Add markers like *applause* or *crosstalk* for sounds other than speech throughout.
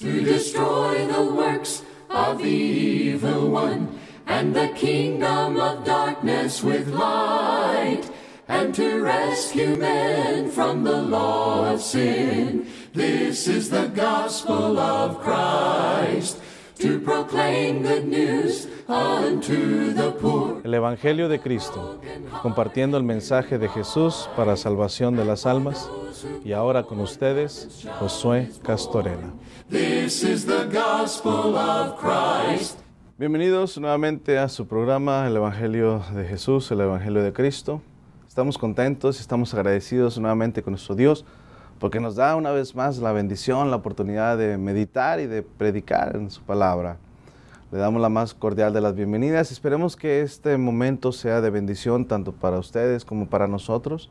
to destroy the works of the evil one and the kingdom of darkness with light and to rescue men from the law of sin. This is the gospel of Christ. El Evangelio de Cristo, compartiendo el mensaje de Jesús para salvación de las almas. Y ahora con ustedes, Josué Castorena. Bienvenidos nuevamente a su programa El Evangelio de Jesús, el Evangelio de Cristo. Estamos contentos, y estamos agradecidos nuevamente con nuestro Dios porque nos da una vez más la bendición, la oportunidad de meditar y de predicar en su palabra. Le damos la más cordial de las bienvenidas. Esperemos que este momento sea de bendición tanto para ustedes como para nosotros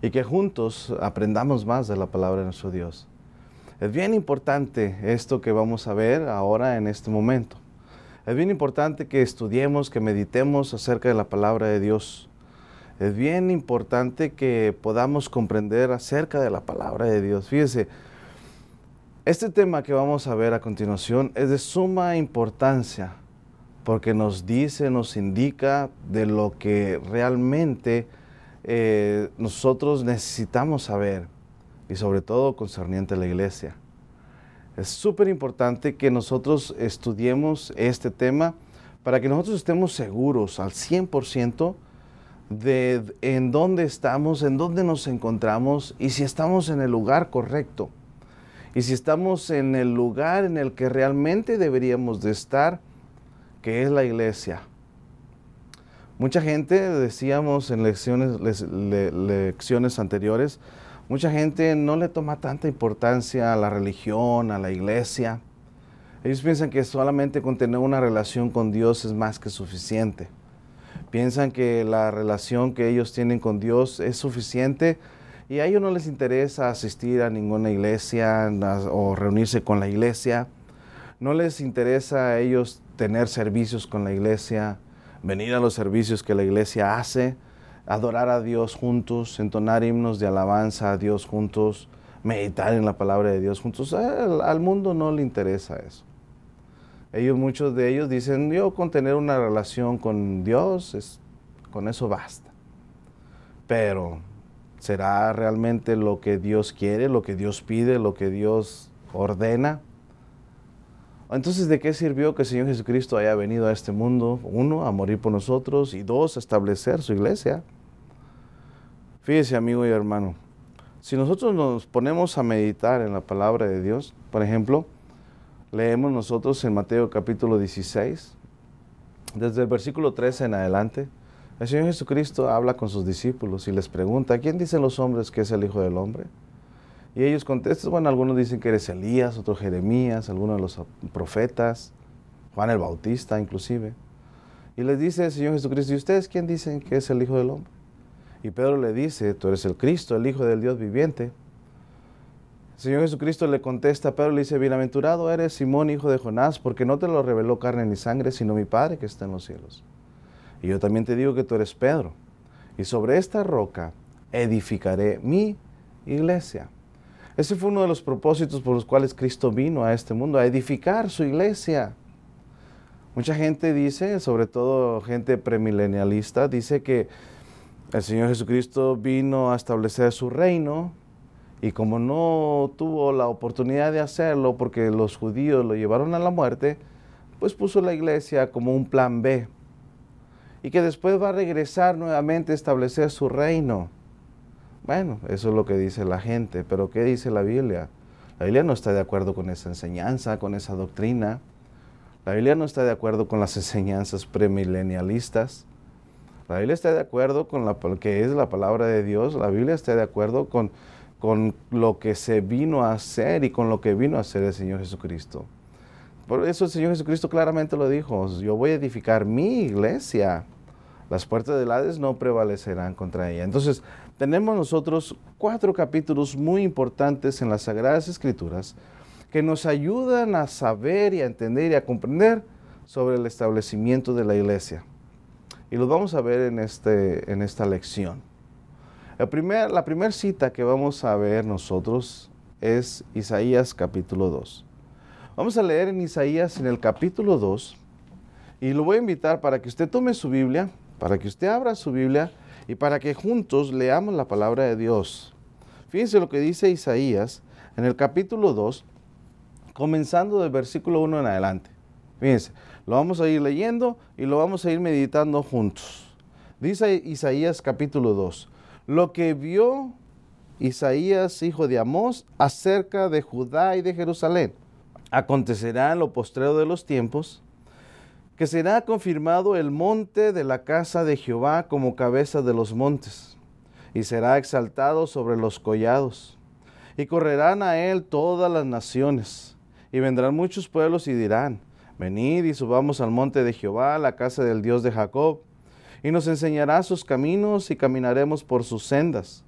y que juntos aprendamos más de la palabra de nuestro Dios. Es bien importante esto que vamos a ver ahora en este momento. Es bien importante que estudiemos, que meditemos acerca de la palabra de Dios es bien importante que podamos comprender acerca de la palabra de Dios. Fíjese, este tema que vamos a ver a continuación es de suma importancia porque nos dice, nos indica de lo que realmente eh, nosotros necesitamos saber y sobre todo concerniente a la iglesia. Es súper importante que nosotros estudiemos este tema para que nosotros estemos seguros al 100% de en dónde estamos, en dónde nos encontramos y si estamos en el lugar correcto. Y si estamos en el lugar en el que realmente deberíamos de estar, que es la iglesia. Mucha gente, decíamos en lecciones, lecciones anteriores, mucha gente no le toma tanta importancia a la religión, a la iglesia. Ellos piensan que solamente con tener una relación con Dios es más que suficiente piensan que la relación que ellos tienen con Dios es suficiente y a ellos no les interesa asistir a ninguna iglesia o reunirse con la iglesia. No les interesa a ellos tener servicios con la iglesia, venir a los servicios que la iglesia hace, adorar a Dios juntos, entonar himnos de alabanza a Dios juntos, meditar en la palabra de Dios juntos. Al, mundo no le interesa eso muchos de ellos dicen, yo con tener una relación con Dios, es, con eso basta. Pero, ¿será realmente lo que Dios quiere, lo que Dios pide, lo que Dios ordena? Entonces, ¿de qué sirvió que el Señor Jesucristo haya venido a este mundo? Uno, a morir por nosotros y dos, a establecer su iglesia. Fíjese, amigo y hermano, si nosotros nos ponemos a meditar en la palabra de Dios, por ejemplo, leemos nosotros en Mateo capítulo 16, desde el versículo 13 en adelante, el Señor Jesucristo habla con sus discípulos y les pregunta, ¿quién dicen los hombres que es el Hijo del Hombre? Y ellos contestan, bueno, algunos dicen que eres Elías, otros Jeremías, algunos de los profetas, Juan el Bautista inclusive. Y les dice el Señor Jesucristo, ¿y ustedes quién dicen que es el Hijo del Hombre? Y Pedro le dice, tú eres el Cristo, el Hijo del Dios viviente. El Señor Jesucristo le contesta a Pedro le dice, bienaventurado eres Simón, hijo de Jonás, porque no te lo reveló carne ni sangre, sino mi Padre que está en los cielos. Y yo también te digo que tú eres Pedro, y sobre esta roca edificaré mi iglesia. Ese fue uno de los propósitos por los cuales Cristo vino a este mundo, a edificar su iglesia. Mucha gente dice, sobre todo gente premilenialista, dice que el Señor Jesucristo vino a establecer su reino, y como no tuvo la oportunidad de hacerlo porque los judíos lo llevaron a la muerte, pues puso la iglesia como un plan B. Y que después va a regresar nuevamente a establecer su reino. Bueno, eso es lo que dice la gente, pero ¿qué dice la Biblia? La Biblia no está de acuerdo con esa enseñanza, con esa doctrina. La Biblia no está de acuerdo con las enseñanzas premilenialistas. La Biblia está de acuerdo con la que es la palabra de Dios. La Biblia está de acuerdo con con lo que se vino a hacer y con lo que vino a hacer el Señor Jesucristo. Por eso el Señor Jesucristo claramente lo dijo, yo voy a edificar mi iglesia, las puertas del Hades no prevalecerán contra ella. Entonces, tenemos nosotros cuatro capítulos muy importantes en las Sagradas Escrituras que nos ayudan a saber y a entender y a comprender sobre el establecimiento de la iglesia. Y los vamos a ver en, este, en esta lección. La primera la primer cita que vamos a ver nosotros es Isaías capítulo 2. Vamos a leer en Isaías en el capítulo 2 y lo voy a invitar para que usted tome su Biblia, para que usted abra su Biblia y para que juntos leamos la palabra de Dios. Fíjense lo que dice Isaías en el capítulo 2, comenzando del versículo 1 en adelante. Fíjense, lo vamos a ir leyendo y lo vamos a ir meditando juntos. Dice Isaías capítulo 2, lo que vio Isaías, hijo de Amós, acerca de Judá y de Jerusalén. Acontecerá en lo postrero de los tiempos que será confirmado el monte de la casa de Jehová como cabeza de los montes, y será exaltado sobre los collados, y correrán a él todas las naciones, y vendrán muchos pueblos y dirán, venid y subamos al monte de Jehová, la casa del Dios de Jacob, y nos enseñará sus caminos y caminaremos por sus sendas.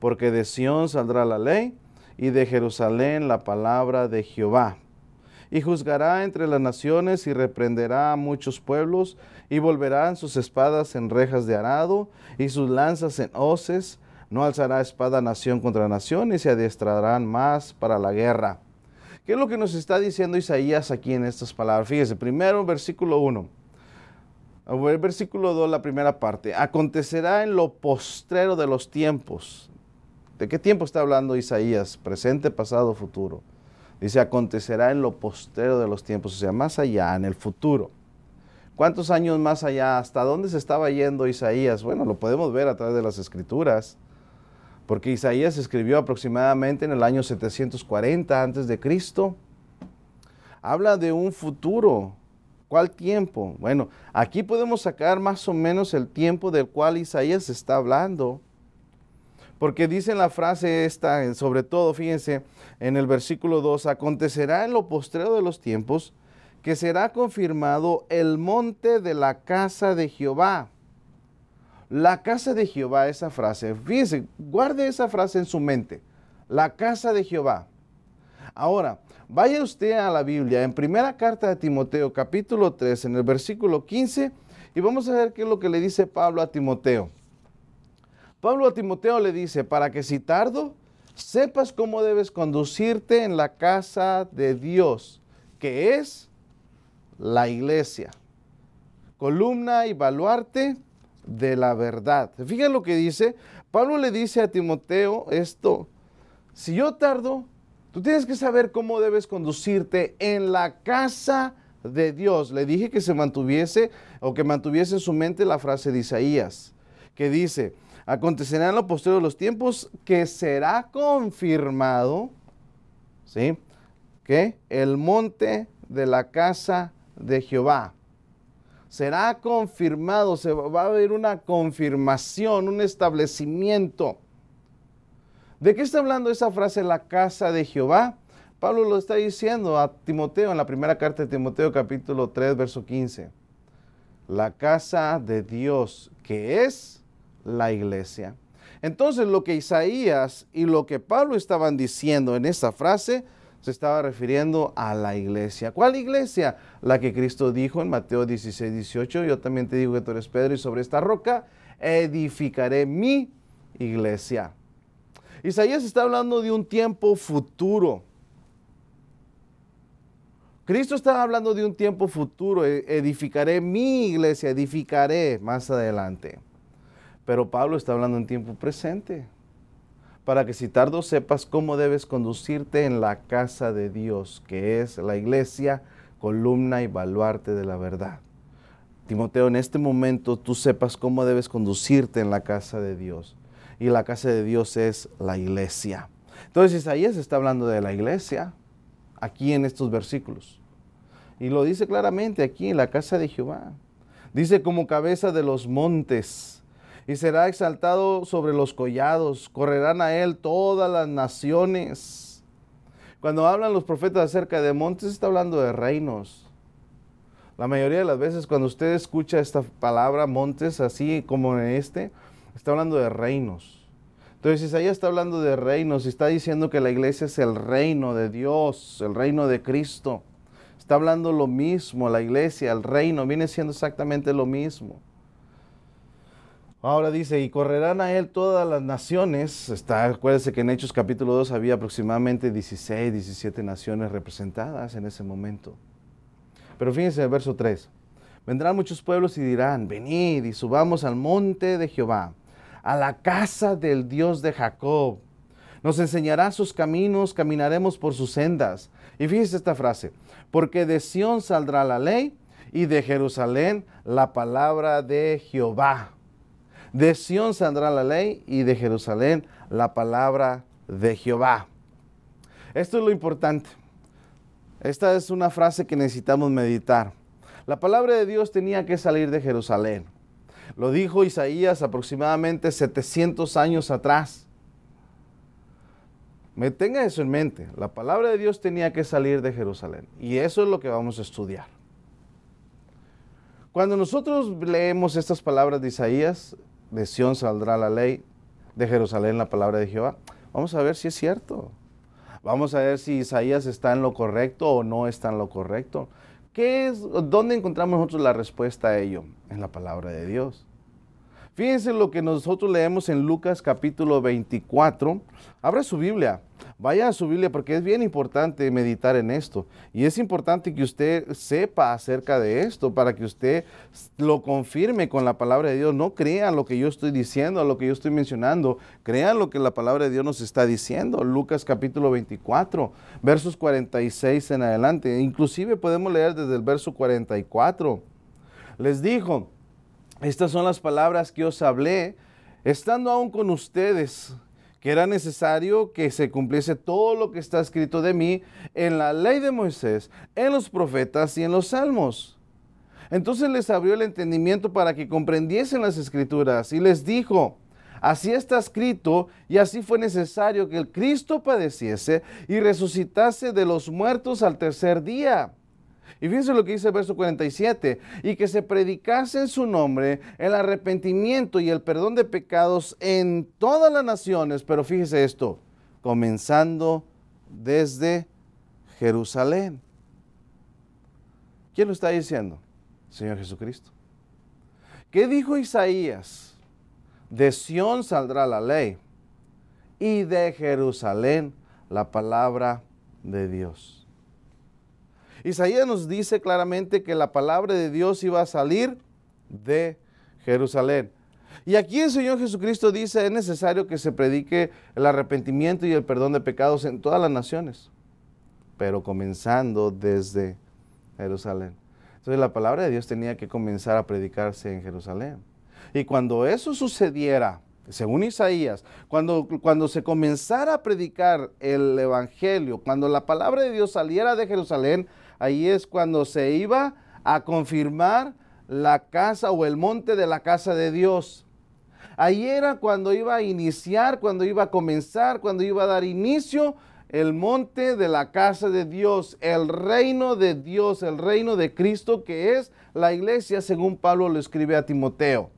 Porque de Sión saldrá la ley y de Jerusalén la palabra de Jehová. Y juzgará entre las naciones y reprenderá a muchos pueblos y volverán sus espadas en rejas de arado y sus lanzas en hoces. No alzará espada nación contra nación y se adiestrarán más para la guerra. ¿Qué es lo que nos está diciendo Isaías aquí en estas palabras? Fíjese, primero versículo 1 el versículo 2, la primera parte. Acontecerá en lo postrero de los tiempos. ¿De qué tiempo está hablando Isaías? Presente, pasado, futuro. Dice, acontecerá en lo postrero de los tiempos, o sea, más allá, en el futuro. ¿Cuántos años más allá? ¿Hasta dónde se estaba yendo Isaías? Bueno, lo podemos ver a través de las escrituras, porque Isaías escribió aproximadamente en el año 740 antes de Cristo. Habla de un futuro ¿Cuál tiempo? Bueno, aquí podemos sacar más o menos el tiempo del cual Isaías está hablando. Porque dice en la frase esta, sobre todo, fíjense, en el versículo 2, acontecerá en lo postrero de los tiempos que será confirmado el monte de la casa de Jehová. La casa de Jehová, esa frase, fíjense, guarde esa frase en su mente. La casa de Jehová. Ahora, Vaya usted a la Biblia, en primera carta de Timoteo, capítulo 3, en el versículo 15, y vamos a ver qué es lo que le dice Pablo a Timoteo. Pablo a Timoteo le dice, para que si tardo, sepas cómo debes conducirte en la casa de Dios, que es la iglesia, columna y baluarte de la verdad. Fíjense lo que dice, Pablo le dice a Timoteo esto, si yo tardo, Tú tienes que saber cómo debes conducirte en la casa de Dios. Le dije que se mantuviese o que mantuviese en su mente la frase de Isaías, que dice, acontecerá en los de los tiempos que será confirmado, ¿sí? Que el monte de la casa de Jehová será confirmado, se va a haber una confirmación, un establecimiento. ¿De qué está hablando esa frase, la casa de Jehová? Pablo lo está diciendo a Timoteo en la primera carta de Timoteo capítulo 3, verso 15. La casa de Dios, que es la iglesia. Entonces lo que Isaías y lo que Pablo estaban diciendo en esa frase se estaba refiriendo a la iglesia. ¿Cuál iglesia? La que Cristo dijo en Mateo 16, 18. Yo también te digo que tú eres Pedro y sobre esta roca edificaré mi iglesia. Isaías está hablando de un tiempo futuro. Cristo está hablando de un tiempo futuro. E- edificaré mi iglesia, edificaré más adelante. Pero Pablo está hablando en tiempo presente. Para que si tardo sepas cómo debes conducirte en la casa de Dios, que es la iglesia, columna y baluarte de la verdad. Timoteo, en este momento tú sepas cómo debes conducirte en la casa de Dios y la casa de Dios es la iglesia. Entonces Isaías está hablando de la iglesia aquí en estos versículos. Y lo dice claramente aquí en la casa de Jehová. Dice como cabeza de los montes y será exaltado sobre los collados. Correrán a él todas las naciones. Cuando hablan los profetas acerca de montes, está hablando de reinos. La mayoría de las veces cuando usted escucha esta palabra montes así como en este, Está hablando de reinos. Entonces Isaías está hablando de reinos y está diciendo que la iglesia es el reino de Dios, el reino de Cristo. Está hablando lo mismo, la iglesia, el reino, viene siendo exactamente lo mismo. Ahora dice, y correrán a él todas las naciones. Está, acuérdense que en Hechos capítulo 2 había aproximadamente 16, 17 naciones representadas en ese momento. Pero fíjense el verso 3. Vendrán muchos pueblos y dirán, venid y subamos al monte de Jehová a la casa del Dios de Jacob. Nos enseñará sus caminos, caminaremos por sus sendas. Y fíjese esta frase, porque de Sión saldrá la ley y de Jerusalén la palabra de Jehová. De Sión saldrá la ley y de Jerusalén la palabra de Jehová. Esto es lo importante. Esta es una frase que necesitamos meditar. La palabra de Dios tenía que salir de Jerusalén. Lo dijo Isaías aproximadamente 700 años atrás. Me tenga eso en mente. La palabra de Dios tenía que salir de Jerusalén. Y eso es lo que vamos a estudiar. Cuando nosotros leemos estas palabras de Isaías, de Sión saldrá la ley, de Jerusalén la palabra de Jehová, vamos a ver si es cierto. Vamos a ver si Isaías está en lo correcto o no está en lo correcto. ¿Qué es, ¿Dónde encontramos nosotros la respuesta a ello? En la palabra de Dios. Fíjense lo que nosotros leemos en Lucas capítulo 24. Abra su Biblia vaya a su Biblia porque es bien importante meditar en esto. Y es importante que usted sepa acerca de esto para que usted lo confirme con la palabra de Dios. No crean lo que yo estoy diciendo, lo que yo estoy mencionando. Crean lo que la palabra de Dios nos está diciendo. Lucas capítulo 24, versos 46 en adelante. Inclusive podemos leer desde el verso 44. Les dijo, estas son las palabras que os hablé, estando aún con ustedes que era necesario que se cumpliese todo lo que está escrito de mí en la ley de Moisés, en los profetas y en los salmos. Entonces les abrió el entendimiento para que comprendiesen las escrituras y les dijo, así está escrito y así fue necesario que el Cristo padeciese y resucitase de los muertos al tercer día y fíjense lo que dice el verso 47, y que se predicase en su nombre el arrepentimiento y el perdón de pecados en todas las naciones, pero fíjese esto, comenzando desde Jerusalén. ¿Quién lo está diciendo? Señor Jesucristo. ¿Qué dijo Isaías? De Sión saldrá la ley y de Jerusalén la palabra de Dios. Isaías nos dice claramente que la palabra de Dios iba a salir de Jerusalén. Y aquí el Señor Jesucristo dice, es necesario que se predique el arrepentimiento y el perdón de pecados en todas las naciones, pero comenzando desde Jerusalén. Entonces la palabra de Dios tenía que comenzar a predicarse en Jerusalén. Y cuando eso sucediera, según Isaías, cuando, cuando se comenzara a predicar el Evangelio, cuando la palabra de Dios saliera de Jerusalén, Ahí es cuando se iba a confirmar la casa o el monte de la casa de Dios. Ahí era cuando iba a iniciar, cuando iba a comenzar, cuando iba a dar inicio el monte de la casa de Dios, el reino de Dios, el reino de Cristo que es la iglesia, según Pablo lo escribe a Timoteo.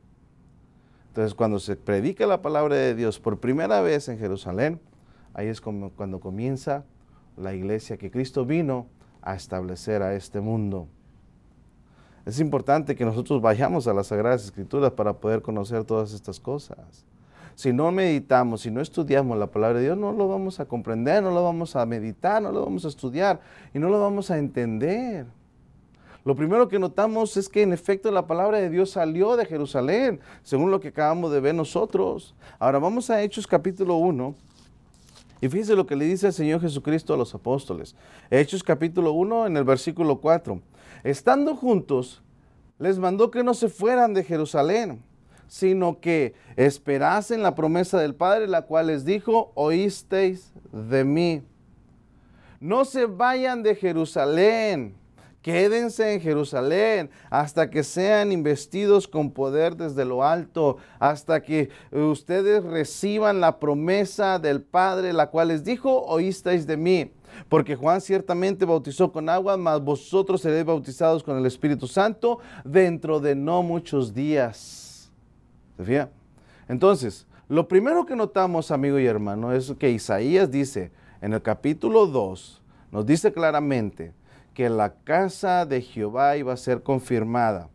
Entonces, cuando se predica la palabra de Dios por primera vez en Jerusalén, ahí es como cuando comienza la iglesia que Cristo vino a establecer a este mundo. Es importante que nosotros vayamos a las Sagradas Escrituras para poder conocer todas estas cosas. Si no meditamos, si no estudiamos la palabra de Dios, no lo vamos a comprender, no lo vamos a meditar, no lo vamos a estudiar y no lo vamos a entender. Lo primero que notamos es que en efecto la palabra de Dios salió de Jerusalén, según lo que acabamos de ver nosotros. Ahora vamos a Hechos capítulo 1, y fíjense lo que le dice el Señor Jesucristo a los apóstoles. Hechos capítulo 1 en el versículo 4. Estando juntos, les mandó que no se fueran de Jerusalén, sino que esperasen la promesa del Padre, la cual les dijo, oísteis de mí. No se vayan de Jerusalén Quédense en Jerusalén hasta que sean investidos con poder desde lo alto, hasta que eh, ustedes reciban la promesa del Padre, la cual les dijo, oísteis de mí. Porque Juan ciertamente bautizó con agua, mas vosotros seréis bautizados con el Espíritu Santo dentro de no muchos días. Entonces, lo primero que notamos, amigo y hermano, es que Isaías dice en el capítulo 2, nos dice claramente, que la casa de Jehová iba a ser confirmada.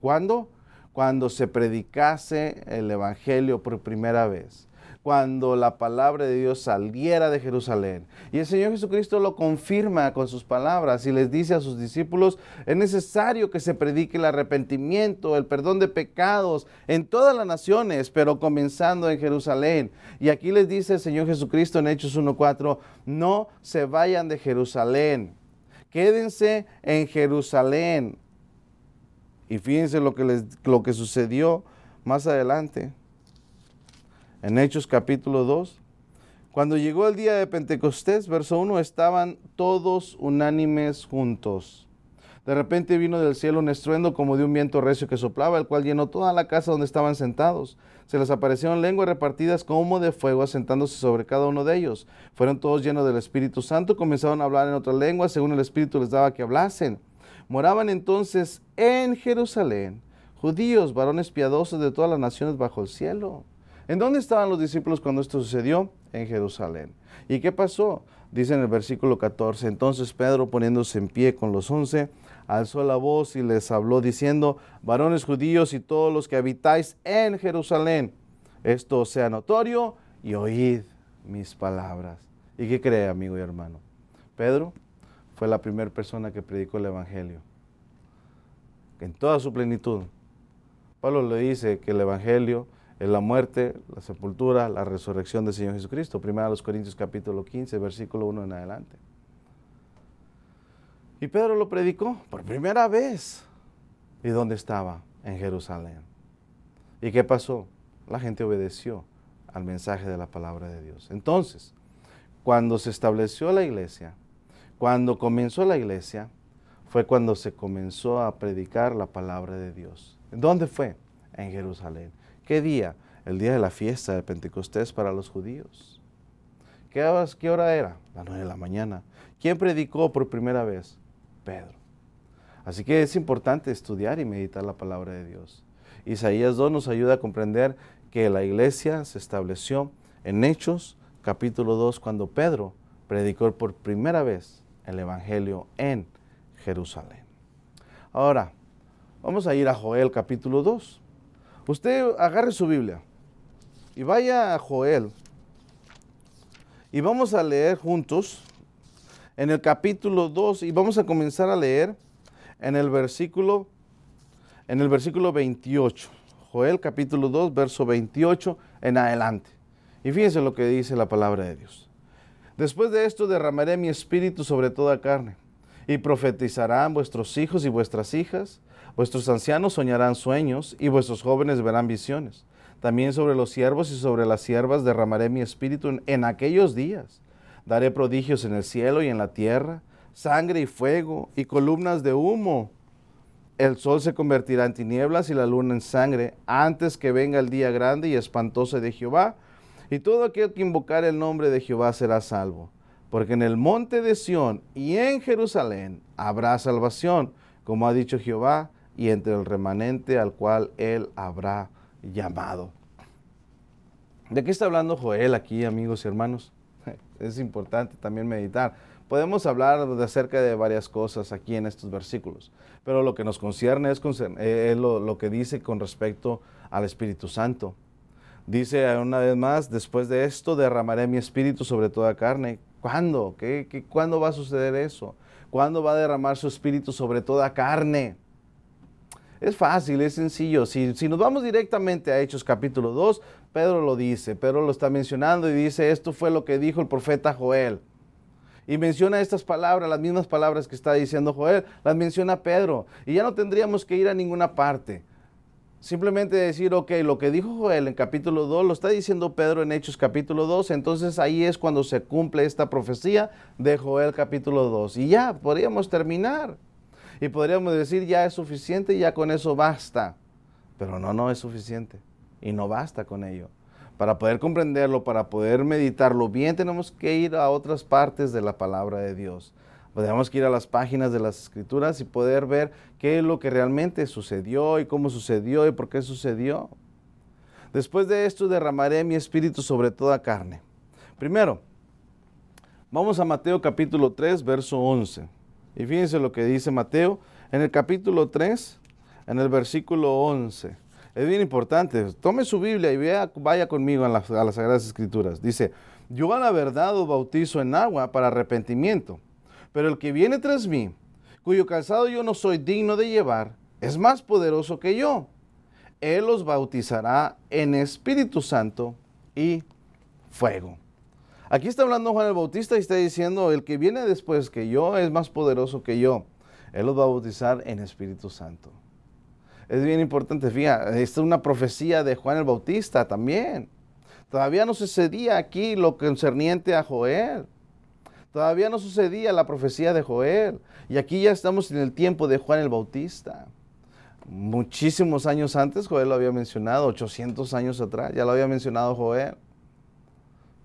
¿Cuándo? Cuando se predicase el Evangelio por primera vez, cuando la palabra de Dios saliera de Jerusalén. Y el Señor Jesucristo lo confirma con sus palabras y les dice a sus discípulos, es necesario que se predique el arrepentimiento, el perdón de pecados en todas las naciones, pero comenzando en Jerusalén. Y aquí les dice el Señor Jesucristo en Hechos 1.4, no se vayan de Jerusalén quédense en Jerusalén. Y fíjense lo que, les, lo que sucedió más adelante, en Hechos capítulo 2. Cuando llegó el día de Pentecostés, verso 1, estaban todos unánimes juntos. De repente vino del cielo un estruendo como de un viento recio que soplaba, el cual llenó toda la casa donde estaban sentados. Se les aparecieron lenguas repartidas como de fuego asentándose sobre cada uno de ellos. Fueron todos llenos del Espíritu Santo, comenzaron a hablar en otras lenguas según el Espíritu les daba que hablasen. Moraban entonces en Jerusalén judíos, varones piadosos de todas las naciones bajo el cielo. ¿En dónde estaban los discípulos cuando esto sucedió? En Jerusalén. ¿Y qué pasó? Dice en el versículo 14, entonces Pedro poniéndose en pie con los once, alzó la voz y les habló diciendo, varones judíos y todos los que habitáis en Jerusalén, esto sea notorio y oíd mis palabras. ¿Y qué cree, amigo y hermano? Pedro fue la primera persona que predicó el Evangelio, en toda su plenitud. Pablo le dice que el Evangelio es la muerte, la sepultura, la resurrección del Señor Jesucristo. Primero a los Corintios capítulo 15, versículo 1 en adelante. Y Pedro lo predicó por primera vez. ¿Y dónde estaba? En Jerusalén. ¿Y qué pasó? La gente obedeció al mensaje de la palabra de Dios. Entonces, cuando se estableció la iglesia, cuando comenzó la iglesia, fue cuando se comenzó a predicar la palabra de Dios. ¿Dónde fue? En Jerusalén. ¿Qué día? El día de la fiesta de Pentecostés para los judíos. ¿Qué, qué hora era? La nueve de la mañana. ¿Quién predicó por primera vez? Pedro. Así que es importante estudiar y meditar la palabra de Dios. Isaías 2 nos ayuda a comprender que la iglesia se estableció en Hechos capítulo 2 cuando Pedro predicó por primera vez el Evangelio en Jerusalén. Ahora, vamos a ir a Joel capítulo 2. Usted agarre su Biblia y vaya a Joel y vamos a leer juntos en el capítulo 2 y vamos a comenzar a leer en el versículo en el versículo 28. Joel capítulo 2, verso 28 en adelante. Y fíjense lo que dice la palabra de Dios. Después de esto derramaré mi espíritu sobre toda carne, y profetizarán vuestros hijos y vuestras hijas, vuestros ancianos soñarán sueños, y vuestros jóvenes verán visiones. También sobre los siervos y sobre las siervas derramaré mi espíritu en aquellos días Daré prodigios en el cielo y en la tierra, sangre y fuego y columnas de humo. El sol se convertirá en tinieblas y la luna en sangre antes que venga el día grande y espantoso de Jehová. Y todo aquel que invocar el nombre de Jehová será salvo. Porque en el monte de Sión y en Jerusalén habrá salvación, como ha dicho Jehová, y entre el remanente al cual él habrá llamado. ¿De qué está hablando Joel aquí, amigos y hermanos? es importante también meditar. Podemos hablar de acerca de varias cosas aquí en estos versículos, pero lo que nos concierne es, eh, lo, que dice con respecto al Espíritu Santo. Dice una vez más, después de esto derramaré mi espíritu sobre toda carne. ¿Cuándo? cuándo va a suceder eso? ¿Cuándo va a derramar su espíritu sobre toda carne? Es fácil, es sencillo. Si, si nos vamos directamente a Hechos capítulo 2, Pedro lo dice, Pedro lo está mencionando y dice, esto fue lo que dijo el profeta Joel. Y menciona estas palabras, las mismas palabras que está diciendo Joel, las menciona Pedro. Y ya no tendríamos que ir a ninguna parte. Simplemente decir, ok, lo que dijo Joel en capítulo 2, lo está diciendo Pedro en Hechos capítulo 2, entonces ahí es cuando se cumple esta profecía de Joel capítulo 2. Y ya, podríamos terminar. Y podríamos decir, ya es suficiente, ya con eso basta. Pero no, no es suficiente. Y no basta con ello. Para poder comprenderlo, para poder meditarlo bien, tenemos que ir a otras partes de la palabra de Dios. Podríamos que ir a las páginas de las escrituras y poder ver qué es lo que realmente sucedió y cómo sucedió y por qué sucedió. Después de esto derramaré mi espíritu sobre toda carne. Primero, vamos a Mateo capítulo 3, verso 11. Y fíjense lo que dice Mateo en el capítulo 3, en el versículo 11. Es bien importante. Tome su Biblia y vea, vaya conmigo a las, Sagradas Escrituras. Dice, yo a la verdad os bautizo en agua para arrepentimiento, pero el que viene tras mí, cuyo calzado yo no soy digno de llevar, es más poderoso que yo. Él los bautizará en Espíritu Santo y fuego. Aquí está hablando Juan el Bautista y está diciendo, el que viene después que yo es más poderoso que yo. Él los va a bautizar en Espíritu Santo. Es bien importante, fíjate, esta es una profecía de Juan el Bautista también. Todavía no sucedía aquí lo concerniente a Joel. Todavía no sucedía la profecía de Joel. Y aquí ya estamos en el tiempo de Juan el Bautista. Muchísimos años antes Joel lo había mencionado, 800 años atrás, ya lo había mencionado Joel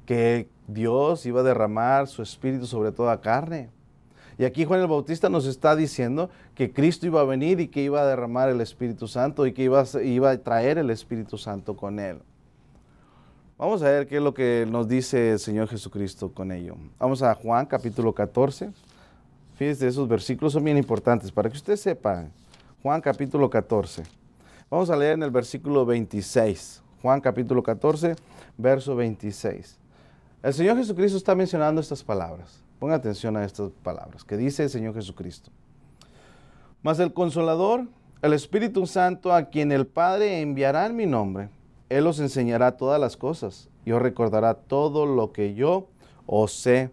que Dios iba a derramar su espíritu sobre toda carne. Y aquí Juan el Bautista nos está diciendo que Cristo iba a venir y que iba a derramar el Espíritu Santo y que iba a, traer el Espíritu Santo con él. Vamos a ver qué es lo que nos dice el Señor Jesucristo con ello. Vamos a Juan capítulo 14. Fíjense, esos versículos son bien importantes para que usted sepa. Juan capítulo 14. Vamos a leer en el versículo 26. Juan capítulo 14, verso 26. El Señor Jesucristo está mencionando estas palabras. Ponga atención a estas palabras que dice el Señor Jesucristo. Mas el consolador, el Espíritu Santo, a quien el Padre enviará en mi nombre, Él os enseñará todas las cosas y os recordará todo lo que yo os he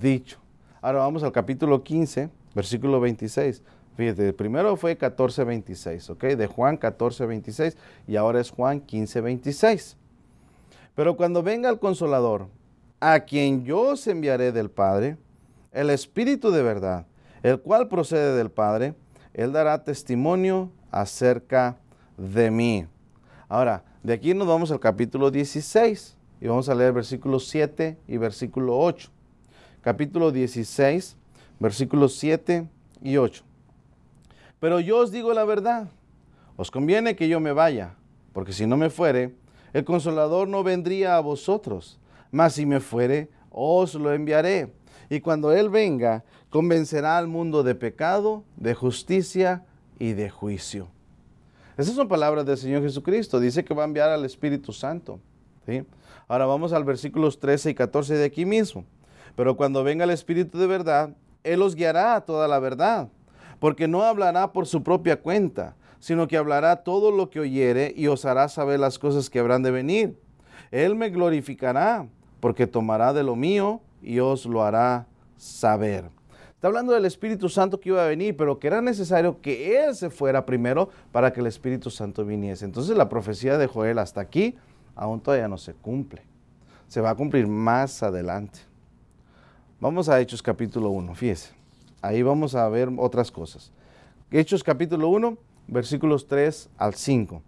dicho. Ahora vamos al capítulo 15, versículo 26. Fíjate, primero fue 14, 26, ¿ok? De Juan 14, 26 y ahora es Juan 15, 26. Pero cuando venga el consolador, a quien yo os enviaré del Padre, el Espíritu de verdad, el cual procede del Padre, Él dará testimonio acerca de mí. Ahora, de aquí nos vamos al capítulo 16 y vamos a leer versículo 7 y versículo 8. Capítulo 16, versículos 7 y 8. Pero yo os digo la verdad, os conviene que yo me vaya, porque si no me fuere, el consolador no vendría a vosotros mas si me fuere, os lo enviaré. Y cuando Él venga, convencerá al mundo de pecado, de justicia y de juicio. Esas son palabras del Señor Jesucristo. Dice que va a enviar al Espíritu Santo. Ahora vamos al versículos 13 y 14 de aquí mismo. Pero cuando venga el Espíritu de verdad, Él os guiará a toda la verdad, porque no hablará por su propia cuenta, sino que hablará todo lo que oyere y os hará saber las cosas que habrán de venir. Él me glorificará, porque tomará de lo mío y os lo hará saber. Está hablando del Espíritu Santo que iba a venir, pero que era necesario que Él se fuera primero para que el Espíritu Santo viniese. Entonces la profecía de Joel hasta aquí aún todavía no se cumple. Se va a cumplir más adelante. Vamos a Hechos capítulo 1, fíjese. Ahí vamos a ver otras cosas. Hechos capítulo 1, versículos 3 al 5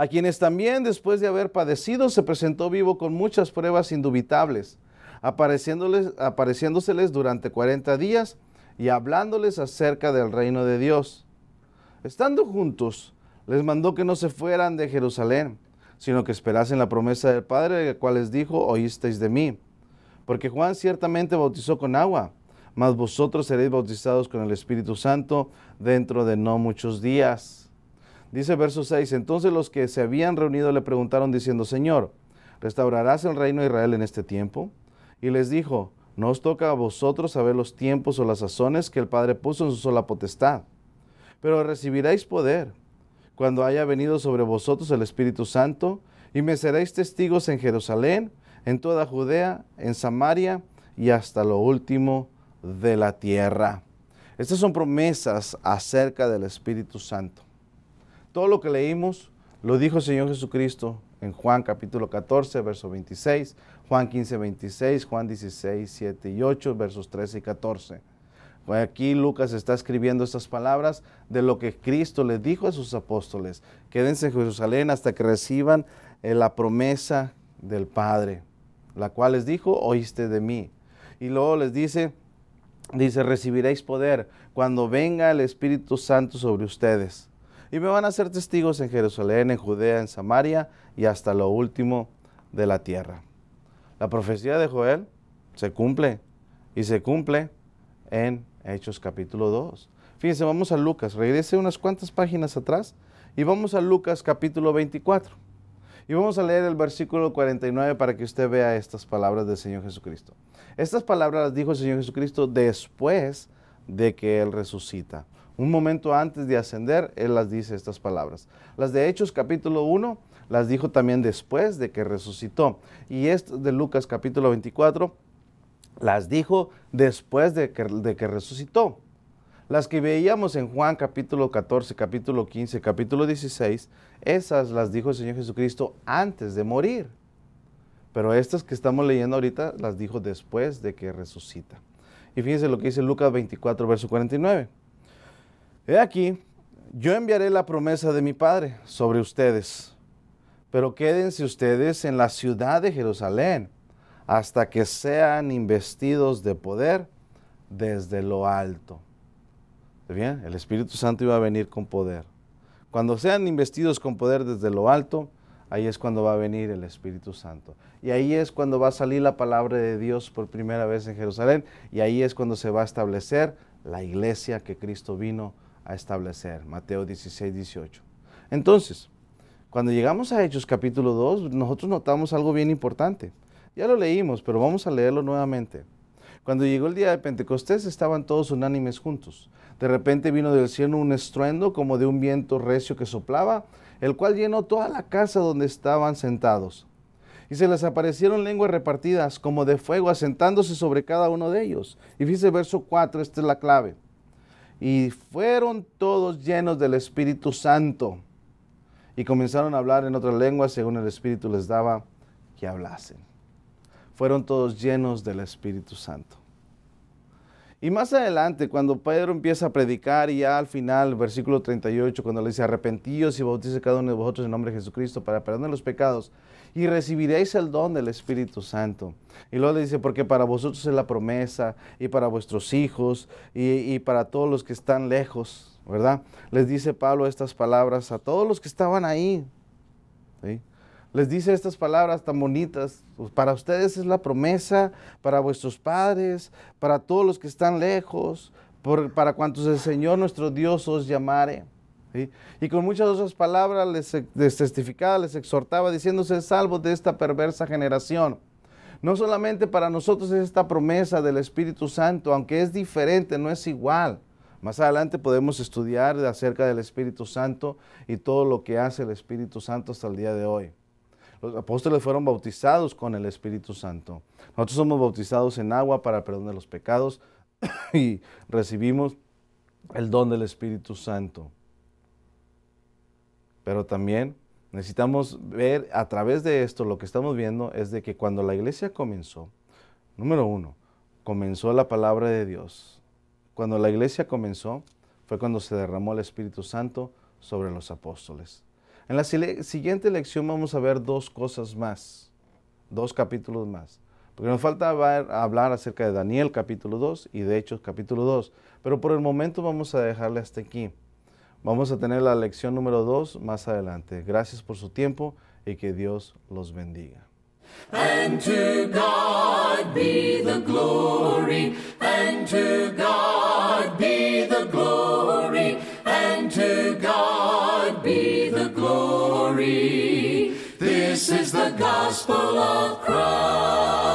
a quienes también después de haber padecido se presentó vivo con muchas pruebas indubitables, apareciéndoles, apareciéndoseles durante 40 días y hablándoles acerca del reino de Dios. Estando juntos, les mandó que no se fueran de Jerusalén, sino que esperasen la promesa del Padre, la cual les dijo, oísteis de mí. Porque Juan ciertamente bautizó con agua, mas vosotros seréis bautizados con el Espíritu Santo dentro de no muchos días. Dice verso 6, entonces los que se habían reunido le preguntaron diciendo, Señor, ¿restaurarás el reino de Israel en este tiempo? Y les dijo, no os toca a vosotros saber los tiempos o las sazones que el Padre puso en su sola potestad, pero recibiréis poder cuando haya venido sobre vosotros el Espíritu Santo, y me seréis testigos en Jerusalén, en toda Judea, en Samaria y hasta lo último de la tierra. Estas son promesas acerca del Espíritu Santo. Todo lo que leímos lo dijo el Señor Jesucristo en Juan capítulo 14, verso 26, Juan 15, 26, Juan 16, 7 y 8, versos 13 y 14. aquí Lucas está escribiendo estas palabras de lo que Cristo le dijo a sus apóstoles. Quédense en Jerusalén hasta que reciban eh, la promesa del Padre, la cual les dijo, oíste de mí. Y luego les dice, dice, recibiréis poder cuando venga el Espíritu Santo sobre ustedes y me van a ser testigos en Jerusalén, en Judea, en Samaria y hasta lo último de la tierra. La profecía de Joel se cumple y se cumple en Hechos capítulo 2. Fíjense, vamos a Lucas, regrese unas cuantas páginas atrás y vamos a Lucas capítulo 24. Y vamos a leer el versículo 49 para que usted vea estas palabras del Señor Jesucristo. Estas palabras las dijo el Señor Jesucristo después de que Él resucita. Un momento antes de ascender, Él las dice estas palabras. Las de Hechos capítulo 1 las dijo también después de que resucitó. Y estas de Lucas capítulo 24 las dijo después de que, resucitó. Las que veíamos en Juan capítulo 14, capítulo 15, capítulo 16, esas las dijo el Señor Jesucristo antes de morir. Pero estas que estamos leyendo ahorita las dijo después de que resucita. Y fíjense lo que dice Lucas 24, verso 49. He aquí, yo enviaré la promesa de mi Padre sobre ustedes, pero quédense ustedes en la ciudad de Jerusalén hasta que sean investidos de poder desde lo alto. Bien, el Espíritu Santo iba a venir con poder. Cuando sean investidos con poder desde lo alto, ahí es cuando va a venir el Espíritu Santo. Y ahí es cuando va a salir la palabra de Dios por primera vez en Jerusalén. Y ahí es cuando se va a establecer la iglesia que Cristo vino a establecer. Mateo 16, 18. Entonces, cuando llegamos a Hechos capítulo 2, nosotros notamos algo bien importante. Ya lo leímos, pero vamos a leerlo nuevamente. Cuando llegó el día de Pentecostés estaban todos unánimes juntos. De repente vino del cielo un estruendo como de un viento recio que soplaba, el cual llenó toda la casa donde estaban sentados. Y se les aparecieron lenguas repartidas como de fuego asentándose sobre cada uno de ellos. Y fíjese verso 4, esta es la clave y fueron todos llenos del Espíritu Santo y comenzaron a hablar en otras lenguas según el Espíritu les daba que hablasen. Fueron todos llenos del Espíritu Santo. Y más adelante, cuando Pedro empieza a predicar, y ya al final, versículo 38, cuando le dice, arrepentíos y bautice cada uno de vosotros en nombre de Jesucristo para perdonar los pecados, y recibiréis el don del Espíritu Santo. Y luego le dice, porque para vosotros es la promesa y para vuestros hijos y, para todos los que están lejos, ¿verdad? Les dice Pablo estas palabras a todos los que estaban ahí. Les dice estas palabras tan bonitas. Pues, para ustedes es la promesa, para vuestros padres, para todos los que están lejos, para cuantos el Señor nuestro Dios os llamare. Y con muchas otras palabras les, testificaba, les exhortaba, diciéndose salvo de esta perversa generación. No solamente para nosotros es esta promesa del Espíritu Santo, aunque es diferente, no es igual. Más adelante podemos estudiar acerca del Espíritu Santo y todo lo que hace el Espíritu Santo hasta el día de hoy. Los apóstoles fueron bautizados con el Espíritu Santo. Nosotros somos bautizados en agua para perdonar perdón los pecados *coughs* y recibimos el don del Espíritu Santo. Pero también necesitamos ver a través de esto, lo que estamos viendo es de que cuando la iglesia comenzó, número uno, comenzó la palabra de Dios. Cuando la iglesia comenzó, fue cuando se derramó el Espíritu Santo sobre los apóstoles. En la siguiente lección vamos a ver dos cosas más, dos capítulos más. Porque nos falta hablar acerca de Daniel capítulo 2 y de Hechos capítulo 2. Pero por el momento vamos a dejarle hasta aquí. Vamos a tener la lección número 2 más adelante. Gracias por su tiempo y que Dios los bendiga. And to God be the glory, and to God be the glory, and to God be the glory. This is the gospel of Christ.